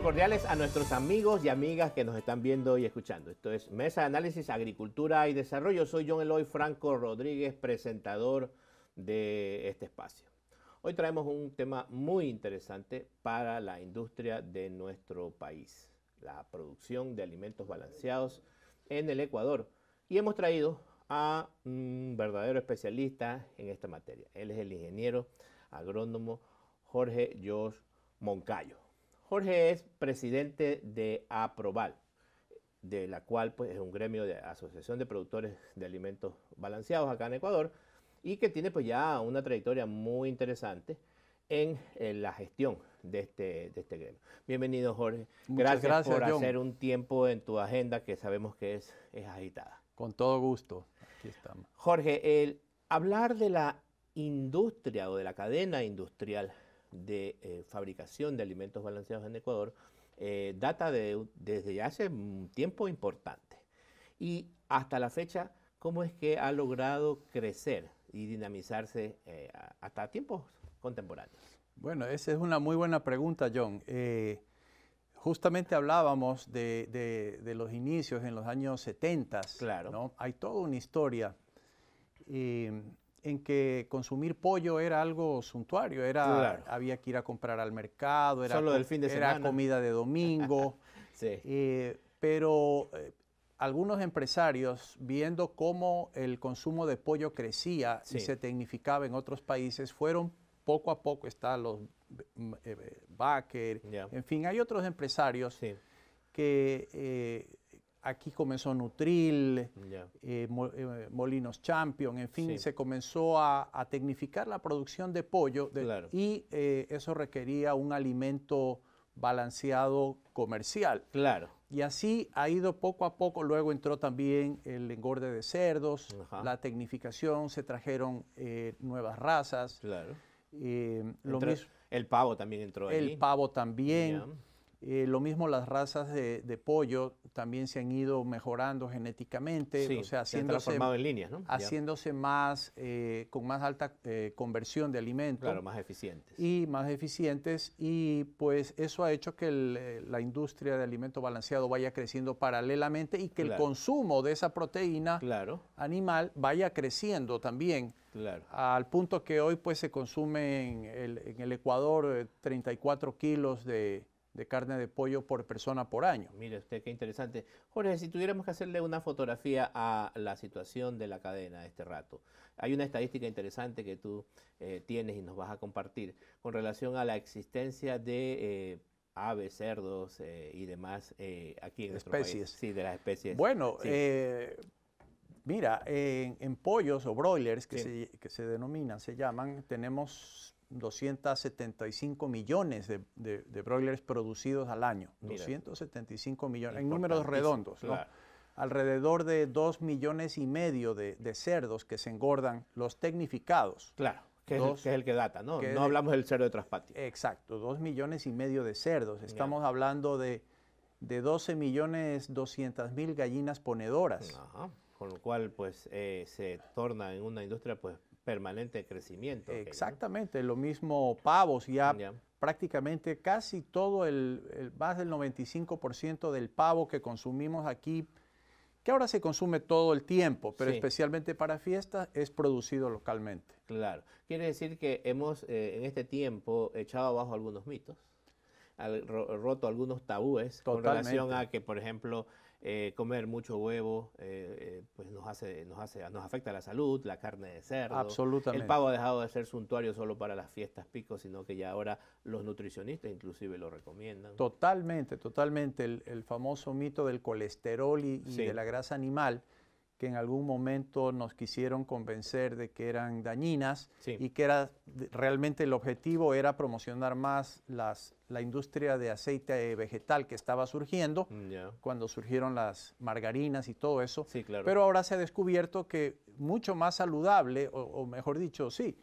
cordiales a nuestros amigos y amigas que nos están viendo y escuchando. Esto es Mesa de Análisis, Agricultura y Desarrollo. Soy John Eloy Franco Rodríguez, presentador de este espacio. Hoy traemos un tema muy interesante para la industria de nuestro país, la producción de alimentos balanceados en el Ecuador. Y hemos traído a un verdadero especialista en esta materia. Él es el ingeniero agrónomo Jorge George Moncayo. Jorge es presidente de Aproval, de la cual pues, es un gremio de Asociación de Productores de Alimentos Balanceados acá en Ecuador y que tiene pues ya una trayectoria muy interesante en, la gestión de este, este gremio. Bienvenido Jorge, gracias, por hacer un tiempo en tu agenda que sabemos que es, es agitada. Con todo gusto, aquí estamos. Jorge, el hablar de la industria o de la cadena industrial de eh, fabricación de alimentos balanceados en Ecuador eh, data de, desde hace un tiempo importante. Y hasta la fecha, ¿cómo es que ha logrado crecer y dinamizarse eh, hasta tiempos contemporáneos? Bueno, esa es una muy buena pregunta, John. Justamente hablábamos de, los inicios en los años 70. Claro. ¿no? Hay toda una historia en que consumir pollo era algo suntuario, era, había que ir a comprar al mercado, era, Solo del fin de era comida de domingo. Eh, pero eh, algunos empresarios, viendo cómo el consumo de pollo crecía y se tecnificaba en otros países, fueron poco a poco, están los mm, eh, en fin, hay otros empresarios que aquí comenzó Nutril, eh, eh, Molinos Champion, en fin, se comenzó a, tecnificar la producción de pollo y eh, eso requería un alimento balanceado comercial. Claro. Y así ha ido poco a poco, luego entró también el engorde de cerdos, la tecnificación, se trajeron nuevas razas. Claro. el pavo también entró. El pavo también. Eh, lo mismo las razas de, pollo también se han ido mejorando genéticamente, o sea, haciéndose, en líneas, ¿no? haciéndose más, eh, con más alta eh, conversión de alimentos. Claro, más eficientes. Y más eficientes, y pues eso ha hecho que la industria de alimento balanceado vaya creciendo paralelamente y que el consumo de esa proteína animal vaya creciendo también. Claro. Al punto que hoy pues se consume en el Ecuador 34 kilos de de carne de pollo por persona por año. Mire usted qué interesante. Jorge, si tuviéramos que hacerle una fotografía a la situación de la cadena de este rato, hay una estadística interesante que tú eh, tienes y nos vas a compartir con relación a la existencia de eh, aves, cerdos eh, y demás aquí en especies. nuestro país. Sí, de las especies. Bueno, mira, en, pollos o broilers que, se, que se denominan, se llaman, tenemos 275 millones de, de, de broilers producidos al año. 275 millones, en números redondos, Alrededor de 2 millones y medio de, cerdos que se engordan, los tecnificados. Claro. Que, es el, que, data, ¿no? no hablamos del cerdo de traspatio. Exacto, dos millones y medio de cerdos. Estamos hablando de, 12 millones 200 mil gallinas ponedoras. Con lo cual, pues, eh, se torna en una industria, pues, permanente crecimiento. Exactamente, lo mismo pavos, ya prácticamente casi todo el, más del 95% del pavo que consumimos aquí, que ahora se consume todo el tiempo, pero especialmente para fiestas, es producido localmente. Claro, quiere decir que hemos eh, en este tiempo echado abajo algunos mitos. roto algunos tabúes con relación a que, por ejemplo, eh, comer mucho huevo eh, nos, hace, nos afecta la salud, la carne de cerdo. Absolutamente. El pavo ha dejado de ser suntuario solo para las fiestas picos, sino que ya ahora los nutricionistas inclusive lo recomiendan. Totalmente, totalmente. El, el famoso mito del colesterol y, de la grasa animal en algún momento nos quisieron convencer de que eran dañinas y que era realmente el objetivo era promocionar más las, la industria de aceite vegetal que estaba surgiendo mm, cuando surgieron las margarinas y todo eso. Pero ahora se ha descubierto que mucho más saludable, o, mejor dicho, sí,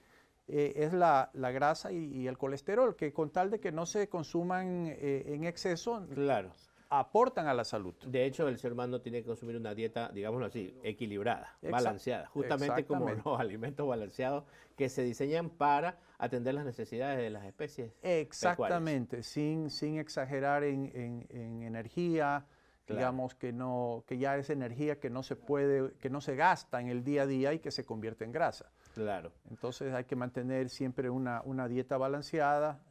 eh, es la, la grasa y, el colesterol, que con tal de que no se consuman eh, en exceso, claro aportan a la salud. De hecho, el ser humano tiene que consumir una dieta, digámoslo así, equilibrada, balanceada, justamente como los alimentos balanceados que se diseñan para atender las necesidades de las especies. Exactamente, sin, sin exagerar en, energía, digamos que no, que ya es energía que no se puede, que no se gasta en el día a día y que se convierte en grasa. Claro. Entonces hay que mantener siempre una, una dieta balanceada,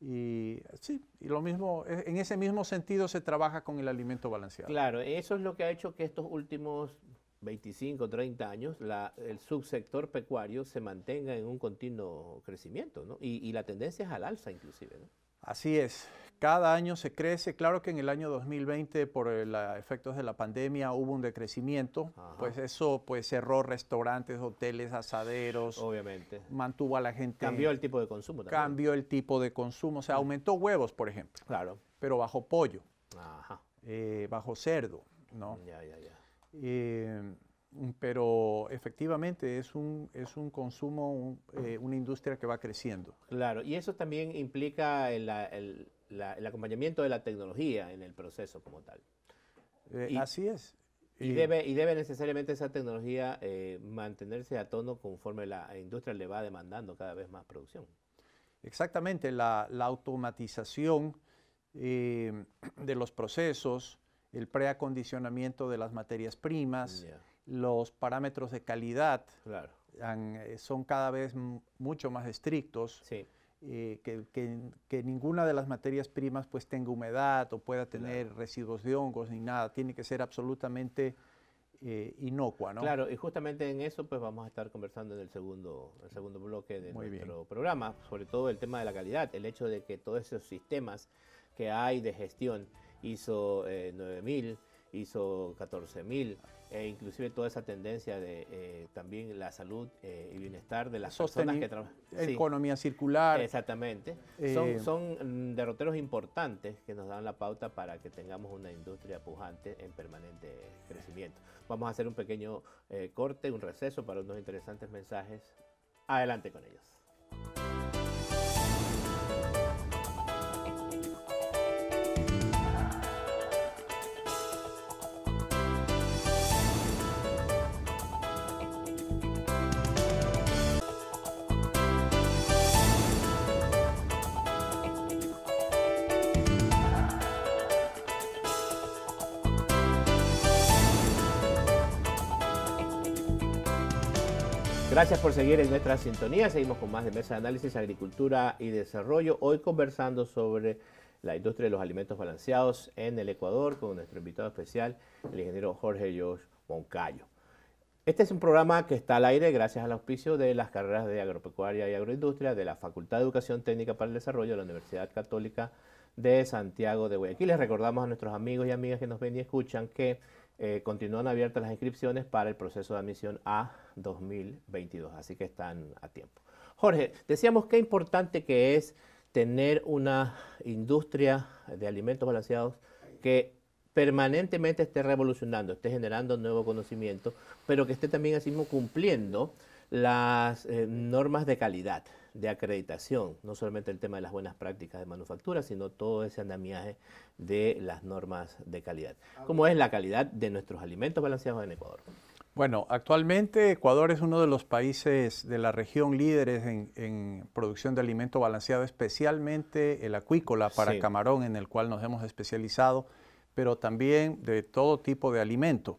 y sí, y lo mismo, e-, en ese mismo sentido se trabaja con el alimento balanceado. Claro, eso es lo que ha hecho que estos últimos 25, 30 años el subsector pecuario se mantenga en un continuo crecimiento, ¿no? Y, y la tendencia es al alza inclusive, ¿no? Así es, cada año se crece. Claro que en el año 2020, por eh, los efectos de la pandemia, hubo un decrecimiento. Pues eso pues cerró restaurantes, hoteles, asaderos. Obviamente. Mantuvo a la gente. Cambió el tipo de consumo también. Cambió el tipo de consumo. O sea, aumentó huevos, por ejemplo. Claro. Pero bajo pollo. Ajá. Eh, bajo cerdo, ¿no? Ya, ya, ya. Eh, pero efectivamente es un, es un consumo, eh, una industria que va creciendo. Claro, y eso también implica el, acompañamiento de la tecnología en el proceso como tal. Eh, así es. Y, debe, y debe necesariamente esa tecnología eh, mantenerse a tono conforme la industria le va demandando cada vez más producción. Exactamente, la, automatización de los procesos, el preacondicionamiento de las materias primas los parámetros de calidad eh, son cada vez mucho más estrictos. Eh, que, que, ninguna de las materias primas pues tenga humedad o pueda tener residuos de hongos ni nada, tiene que ser absolutamente eh, inocua, Claro, y justamente en eso pues vamos a estar conversando en el segundo, el segundo bloque de nuestro programa, sobre todo el tema de la calidad, el hecho de que todos esos sistemas que hay de gestión, ISO 9000, ISO 14000, e inclusive toda esa tendencia de eh, también la salud eh, y bienestar de las zonas personas que trabajan. Economía circular. Exactamente. son, mm, derroteros importantes que nos dan la pauta para que tengamos una industria pujante en permanente crecimiento. Vamos a hacer un pequeño corte, un receso para unos interesantes mensajes. Adelante con ellos. Gracias por seguir en nuestra sintonía. Seguimos con más de Mesa de Análisis, Agricultura y Desarrollo. Hoy conversando sobre la industria de los alimentos balanceados en el Ecuador con nuestro invitado especial, el ingeniero Jorge Josh Moncayo. Este es un programa que está al aire gracias al auspicio de las carreras de agropecuaria y agroindustria de la Facultad de Educación Técnica para el Desarrollo de la Universidad Católica de Santiago de Guayaquil. Les recordamos a nuestros amigos y amigas que nos ven y escuchan que eh, continúan abiertas las inscripciones para el proceso de admisión a 2022, así que están a tiempo. Jorge, decíamos qué importante que es tener una industria de alimentos balanceados que permanentemente esté revolucionando, esté generando nuevo conocimiento, pero que esté también asimismo cumpliendo las eh, normas de calidad de acreditación, no solamente el tema de las buenas prácticas de manufactura, sino todo ese andamiaje de las normas de calidad. Ah, ¿Cómo es la calidad de nuestros alimentos balanceados en Ecuador? Bueno, actualmente Ecuador es uno de los países de la región líderes en, producción de alimento balanceado, especialmente el acuícola para camarón, en el cual nos hemos especializado, pero también de todo tipo de alimento.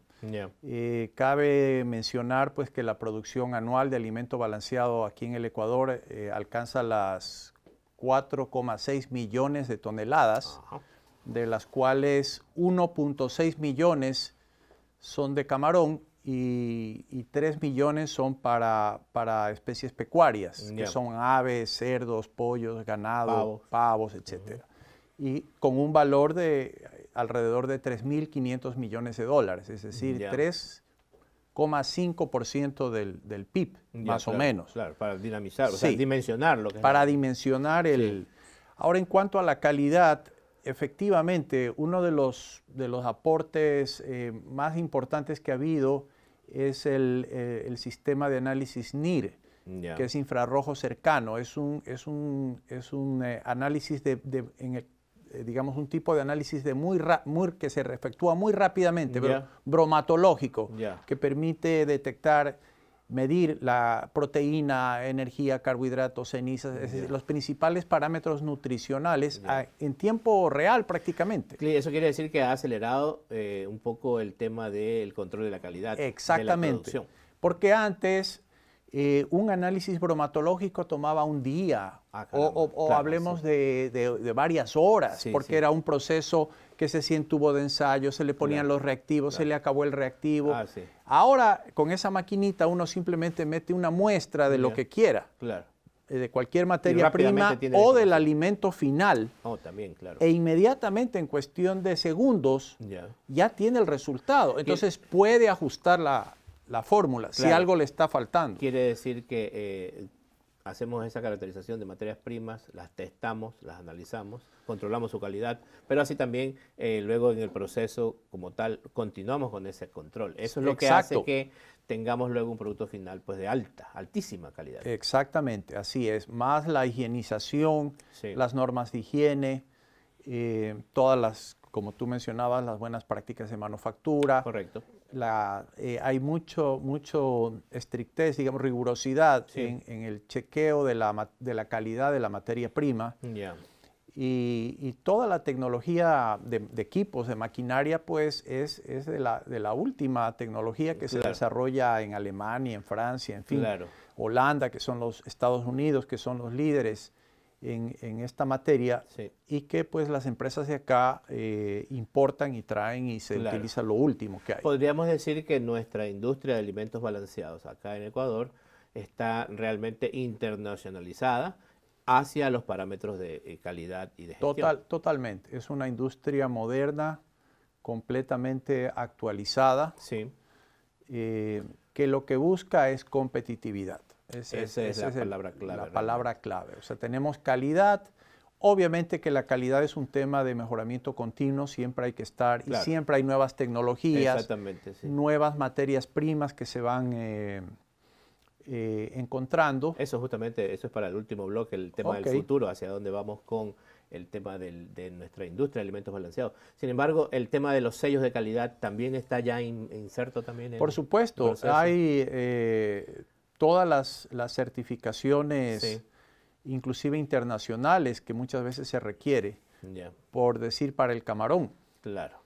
Eh, cabe mencionar pues, que la producción anual de alimento balanceado aquí en el Ecuador eh, alcanza las 4,6 millones de toneladas, de las cuales 1,6 millones son de camarón y, 3 millones son para, especies pecuarias, que son aves, cerdos, pollos, ganado, pavos, etc. Y con un valor de alrededor de 3.500 millones de dólares, es decir, 3,5% del, del, PIB, más o menos. Claro, para dinamizar, o dimensionar Para dimensionar el... Ahora, en cuanto a la calidad, efectivamente, uno de los, de los aportes eh, más importantes que ha habido es el, eh, sistema de análisis NIR, que es infrarrojo cercano. Es un, es un, es un eh, análisis de, en el eh, digamos, un tipo de análisis de muy, que se efectúa muy rápidamente, bromatológico, que permite detectar, medir la proteína, energía, carbohidratos, cenizas, los principales parámetros nutricionales ah, en tiempo real prácticamente. Eso quiere decir que ha acelerado eh, un poco el tema del control de la calidad. Exactamente. porque antes eh, un análisis bromatológico tomaba un día, ah, o, hablemos de, varias horas, porque era un proceso que se hacía en tubo de ensayo, se le ponían los reactivos, se le acabó el reactivo. Ah, Ahora, con esa maquinita, uno simplemente mete una muestra de lo que quiera, eh, de cualquier materia prima o del alimento final. Oh, e inmediatamente, en cuestión de segundos, ya tiene el resultado. Entonces, puede ajustar la, la fórmula, si algo le está faltando. Quiere decir que eh, hacemos esa caracterización de materias primas, las testamos, las analizamos, controlamos su calidad, pero así también eh, luego en el proceso como tal continuamos con ese control. Eso es lo que hace que tengamos luego un producto final pues de alta, altísima calidad. Exactamente, así es. Más la higienización, las normas de higiene, eh, todas las, como tú mencionabas, las buenas prácticas de manufactura. Correcto. Eh, hay mucho, mucho estrictez, digamos, rigurosidad en, el chequeo de la, de la, calidad de la materia prima. Y, toda la tecnología de, equipos, de maquinaria, pues es, es de, la, de, la, última tecnología que se desarrolla en Alemania, en Francia, en fin, Holanda, que son los Estados Unidos, que son los líderes en, esta materia y que pues las empresas de acá eh, importan y traen y se utiliza lo último que hay. Podríamos decir que nuestra industria de alimentos balanceados acá en Ecuador está realmente internacionalizada hacia los parámetros de eh, calidad y de gestión. Total, totalmente. Es una industria moderna, completamente actualizada, eh, que lo que busca es competitividad. Esa es, la palabra clave. La palabra clave. O sea, tenemos calidad. Obviamente que la calidad es un tema de mejoramiento continuo, siempre hay que estar y siempre hay nuevas tecnologías, nuevas materias primas que se van eh, eh, encontrando. Eso justamente, eso es para el último bloque, el tema del futuro, hacia dónde vamos con el tema de nuestra industria de alimentos balanceados. Sin embargo, el tema de los sellos de calidad también está ya inserto también. En Por supuesto, hay eh, todas las, las certificaciones, inclusive internacionales, que muchas veces se requiere, por decir, para el camarón. Claro.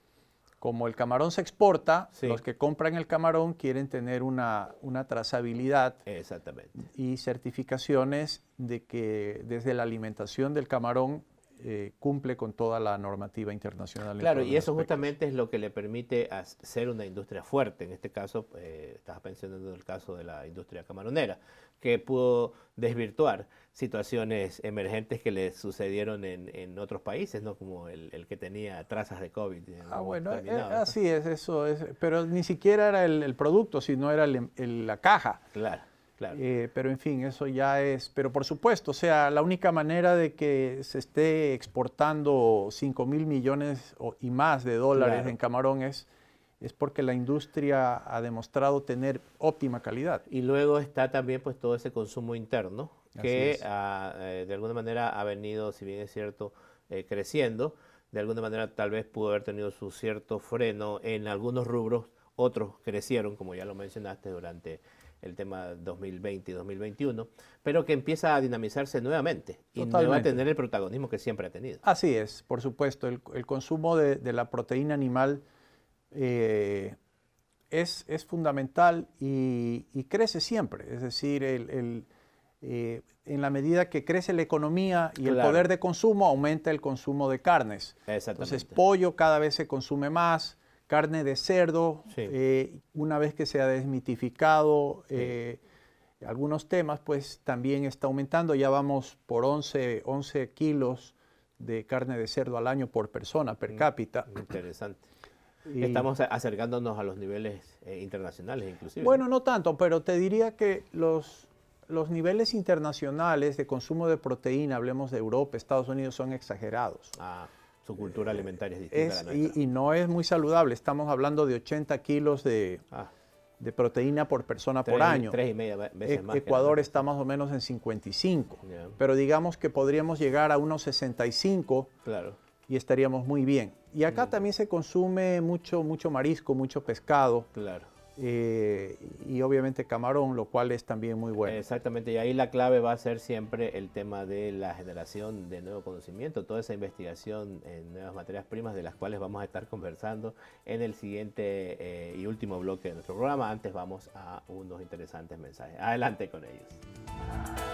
Como el camarón se exporta, los que compran el camarón quieren tener una, una trazabilidad Exactamente. y certificaciones de que desde la alimentación del camarón eh, cumple con toda la normativa internacional. Claro, y eso justamente es lo que le permite ser una industria fuerte. En este caso, eh, estás pensando en el caso de la industria camaronera, que pudo desvirtuar situaciones emergentes que le sucedieron en, otros países, ¿no? Como el, que tenía trazas de COVID. Eh, ah, bueno, así es, eso Pero ni siquiera era el, producto, sino era la caja. Claro. Eh, pero en fin, eso ya es. Pero por supuesto, o sea, la única manera de que se esté exportando 5 mil millones y más de dólares en camarón es, es porque la industria ha demostrado tener óptima calidad. Y luego está también pues todo ese consumo interno que ah, eh, de alguna manera ha venido, si bien es cierto, eh, creciendo. De alguna manera tal vez pudo haber tenido su cierto freno en algunos rubros, otros crecieron, como ya lo mencionaste, durante el tema 2020 y 2021, pero que empieza a dinamizarse nuevamente y va a tener el protagonismo que siempre ha tenido. Así es, por supuesto, el, consumo de, la proteína animal eh, es, es, fundamental y, crece siempre, es decir, eh, en la medida que crece la economía y el poder de consumo, aumenta el consumo de carnes. Entonces, pollo cada vez se consume más, carne de cerdo, eh, una vez que se ha desmitificado eh, algunos temas, pues también está aumentando. Ya vamos por 11, 11 kilos de carne de cerdo al año por persona, per mm, cápita. Interesante. Estamos acercándonos a los niveles eh, internacionales inclusive. Bueno, no tanto, pero te diría que los, los niveles internacionales de consumo de proteína, hablemos de Europa, Estados Unidos, son exagerados. Ah cultura alimentaria Y, no es muy saludable. Estamos hablando de 80 kilos ah. de, proteína por persona por año. Tres y media veces e-, más Ecuador está más o menos en 55. Pero digamos que podríamos llegar a unos 65 claro. y estaríamos muy bien. Y acá mm. también se consume mucho, mucho marisco, mucho pescado. Claro eh, y obviamente camarón, lo cual es también muy bueno. Exactamente, y ahí la clave va a ser siempre el tema de la generación de nuevo conocimiento, toda esa investigación en nuevas materias primas de las cuales vamos a estar conversando en el siguiente eh, y último bloque de nuestro programa. Antes vamos a unos interesantes mensajes. Adelante con ellos.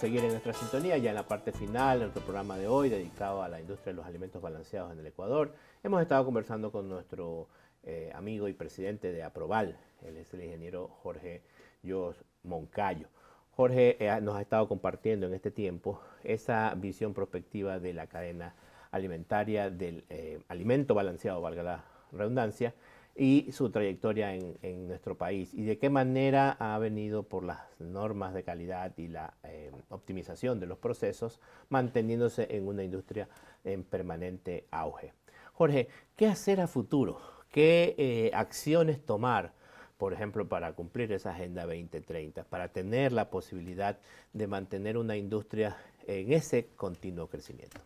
seguir en nuestra sintonía ya en la parte final de nuestro programa de hoy dedicado a la industria de los alimentos balanceados en el Ecuador. Hemos estado conversando con nuestro eh, amigo y presidente de Aproval, él es el ingeniero Jorge Dios Moncayo. Jorge eh, nos ha estado compartiendo en este tiempo esa visión prospectiva de la cadena alimentaria del eh, alimento balanceado, valga la redundancia, y su trayectoria en, nuestro país y de qué manera ha venido por las normas de calidad y la eh, optimización de los procesos manteniéndose en una industria en permanente auge. Jorge, ¿qué hacer a futuro? ¿Qué eh, acciones tomar, por ejemplo, para cumplir esa Agenda 2030, para tener la posibilidad de mantener una industria en ese continuo crecimiento?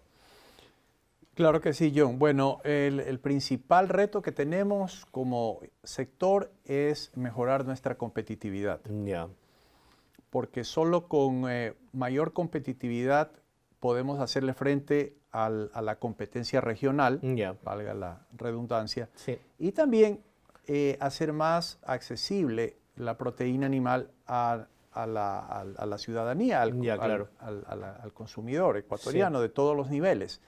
Claro que sí, John. Bueno, el, principal reto que tenemos como sector es mejorar nuestra competitividad. Porque solo con eh, mayor competitividad podemos hacerle frente a la competencia regional, valga la redundancia, y también eh, hacer más accesible la proteína animal a, la, ciudadanía, al, consumidor ecuatoriano de todos los niveles.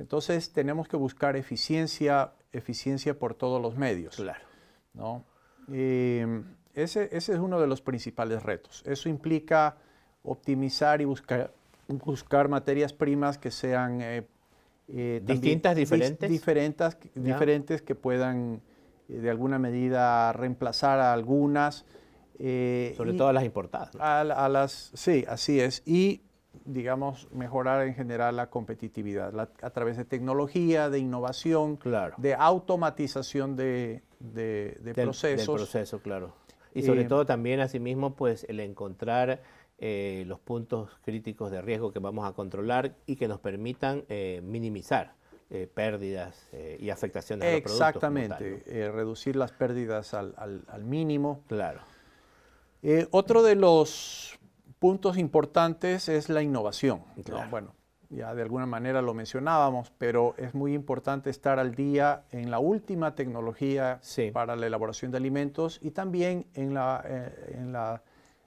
Entonces tenemos que buscar eficiencia, eficiencia por todos los medios. Claro. ¿no? Em, ese, es uno de los principales retos. Eso implica optimizar y buscar, buscar materias primas que sean eh, eh, distintas, diferentes. diferentes, diferentes que puedan eh, de alguna medida reemplazar a algunas. Sobre todo a las importadas. a las, sí, así es. Y digamos, mejorar en general la competitividad a través de tecnología, de innovación, claro. de automatización de, de, procesos. proceso, claro. Y sobre eh, todo también, asimismo, pues el encontrar eh, los puntos críticos de riesgo que vamos a controlar y que nos permitan eh, minimizar pérdidas y afectaciones a los productos. Exactamente, reducir las pérdidas al mínimo. Claro. otro de los puntos importantes es la innovación. Bueno, ya de alguna manera lo mencionábamos, pero es muy importante estar al día en la última tecnología para la elaboración de alimentos y también en, la, eh, la,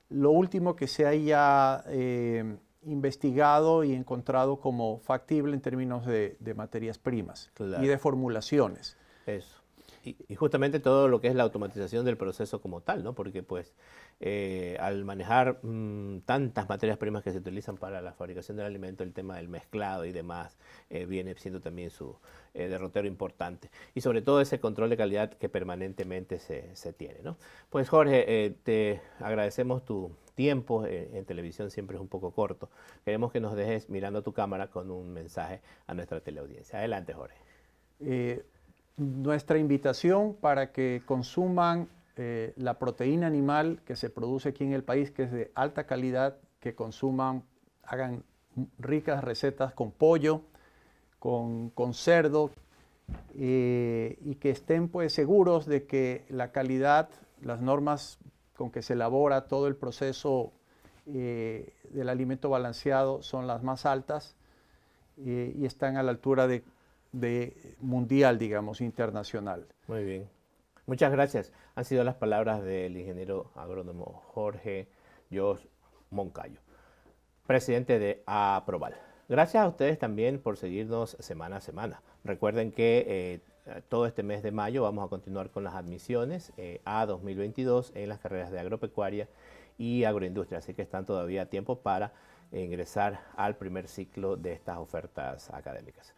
lo último que se haya eh, investigado y encontrado como factible en términos de, materias primas y de formulaciones. Eso. Y, justamente todo lo que es la automatización del proceso como tal, ¿no? Porque pues eh, al manejar mm, tantas materias primas que se utilizan para la fabricación del alimento, el tema del mezclado y demás eh, viene siendo también su eh, derrotero importante. Y sobre todo ese control de calidad que permanentemente se, se tiene, ¿no? Pues Jorge, te agradecemos tu tiempo en televisión siempre es un poco corto. Queremos que nos dejes mirando tu cámara con un mensaje a nuestra teleaudiencia. Adelante, Jorge. Eh, nuestra invitación para que consuman eh, la proteína animal que se produce aquí en el país, que es de alta calidad, que consuman, hagan ricas recetas con pollo, con, con cerdo, eh, y que estén pues seguros de que la calidad, las normas con que se elabora todo el proceso eh, del alimento balanceado son las más altas y están a la altura de de mundial, digamos, internacional. Muy bien. Muchas gracias. Han sido las palabras del ingeniero agrónomo Jorge Josh Moncayo, presidente de APROVAL. Gracias a ustedes también por seguirnos semana a semana. Recuerden que eh, todo este mes de mayo vamos a continuar con las admisiones eh, a 2022 en las carreras de agropecuaria y agroindustria, así que están todavía a tiempo para ingresar al primer ciclo de estas ofertas académicas.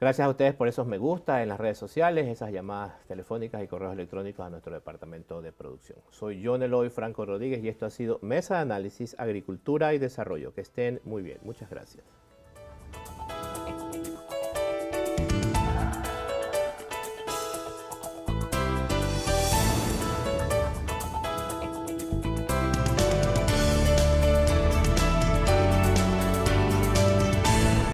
Gracias a ustedes por esos me gusta en las redes sociales, esas llamadas telefónicas y correos electrónicos a nuestro departamento de producción. Soy John Eloy Franco Rodríguez y esto ha sido Mesa de Análisis, Agricultura y Desarrollo. Que estén muy bien. Muchas gracias.